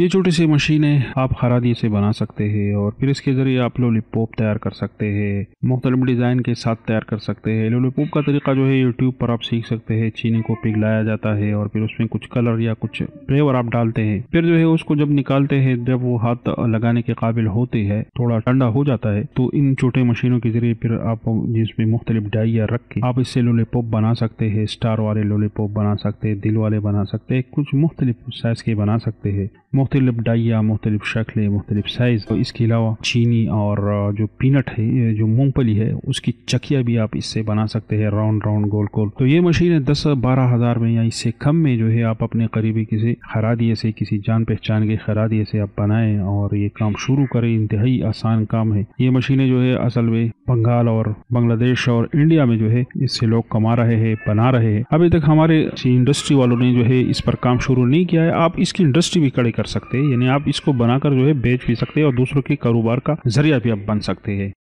ये छोटी सी मशीनें आप खरादी से बना सकते हैं और फिर इसके ज़रिए आप लोलीपॉप तैयार कर सकते हैं मुख्तलिफ डिज़ाइन के साथ तैयार कर सकते हैं लोलीपॉप का तरीका जो है यूट्यूब पर आप सीख सकते हैं चीनी को पिघलाया जाता है और फिर उसमें कुछ कलर या कुछ फ्लेवर आप डालते हैं फिर जो है उसको जब निकालते हैं जब वो हाथ लगाने के काबिल होते है थोड़ा ठंडा हो जाता है तो इन छोटे मशीनों के जरिए फिर आप जिसमें मुख्तलिफ डाइया रख के आप इससे लोलीपॉप बना सकते हैं स्टार वाले लोलीपॉप बना सकते हैं दिल वाले बना सकते हैं कुछ मुख्तलिफ साइज के बना सकते हैं मुख्तलिफ डाइया मुख्तलिफ शक्लें मुख्तलि साइज़ तो इसके अलावा चीनी और जो पीनट है जो मूँगफली है उसकी चकिया भी आप इससे बना सकते हैं राउंड राउंड गोल गोल तो ये है दस बारह हज़ार में या इससे कम में जो है आप अपने करीबी किसी खरादिए से किसी जान पहचान के खरादिये से आप बनाएं और ये काम शुरू करें इंतहाई आसान काम है ये मशीनें जो है असल में बंगाल और बांग्लादेश और इंडिया में जो है इससे लोग कमा रहे हैं बना रहे हैं अभी तक हमारे इंडस्ट्री वालों ने जो है इस पर काम शुरू नहीं किया है आप इसकी इंडस्ट्री भी कड़े कर सकते सकते हैं यानी आप इसको बनाकर जो है बेच भी सकते हैं और दूसरों के कारोबार का जरिया भी आप बन सकते हैं